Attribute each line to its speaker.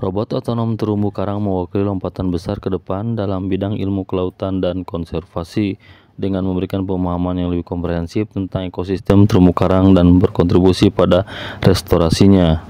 Speaker 1: Robot otonom terumbu karang mewakili lompatan besar ke depan dalam bidang ilmu kelautan dan konservasi dengan memberikan pemahaman yang lebih komprehensif tentang ekosistem terumbu karang dan berkontribusi pada restorasinya.